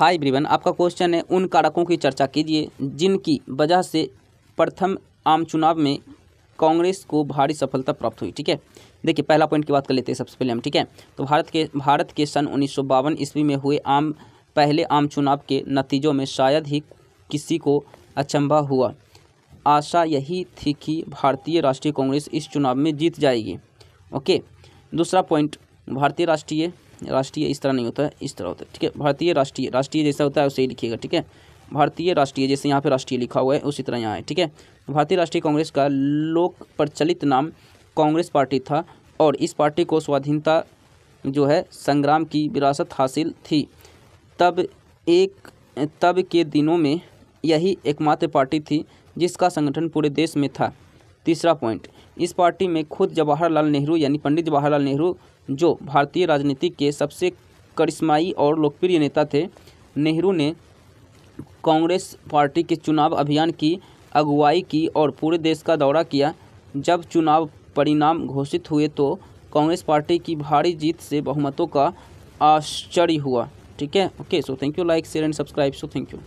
हाय ब्रिवन आपका क्वेश्चन है उन कारकों की चर्चा कीजिए जिनकी वजह से प्रथम आम चुनाव में कांग्रेस को भारी सफलता प्राप्त हुई ठीक है देखिए पहला पॉइंट की बात कर लेते हैं सबसे पहले हम ठीक है तो भारत के भारत के सन उन्नीस ईस्वी में हुए आम पहले आम चुनाव के नतीजों में शायद ही किसी को अचंभा हुआ आशा यही थी कि भारतीय राष्ट्रीय कांग्रेस इस चुनाव में जीत जाएगी ओके दूसरा पॉइंट भारतीय राष्ट्रीय राष्ट्रीय इस तरह नहीं होता है इस तरह होता है ठीक है भारतीय राष्ट्रीय राष्ट्रीय जैसा होता है उसे ही लिखिएगा ठीक है भारतीय राष्ट्रीय जैसे यहाँ पे राष्ट्रीय लिखा हुआ है उसी तरह यहाँ है ठीक है भारतीय राष्ट्रीय कांग्रेस का लोक प्रचलित नाम कांग्रेस पार्टी था और इस पार्टी को स्वाधीनता जो है संग्राम की विरासत हासिल थी तब एक तब के दिनों में यही एकमात्र पार्टी थी जिसका संगठन पूरे देश में था तीसरा पॉइंट इस पार्टी में खुद जवाहरलाल नेहरू यानी पंडित जवाहरलाल नेहरू जो भारतीय राजनीति के सबसे करिश्माई और लोकप्रिय नेता थे नेहरू ने कांग्रेस पार्टी के चुनाव अभियान की अगुवाई की और पूरे देश का दौरा किया जब चुनाव परिणाम घोषित हुए तो कांग्रेस पार्टी की भारी जीत से बहुमतों का आश्चर्य हुआ ठीक है okay so thank you like share and subscribe so thank you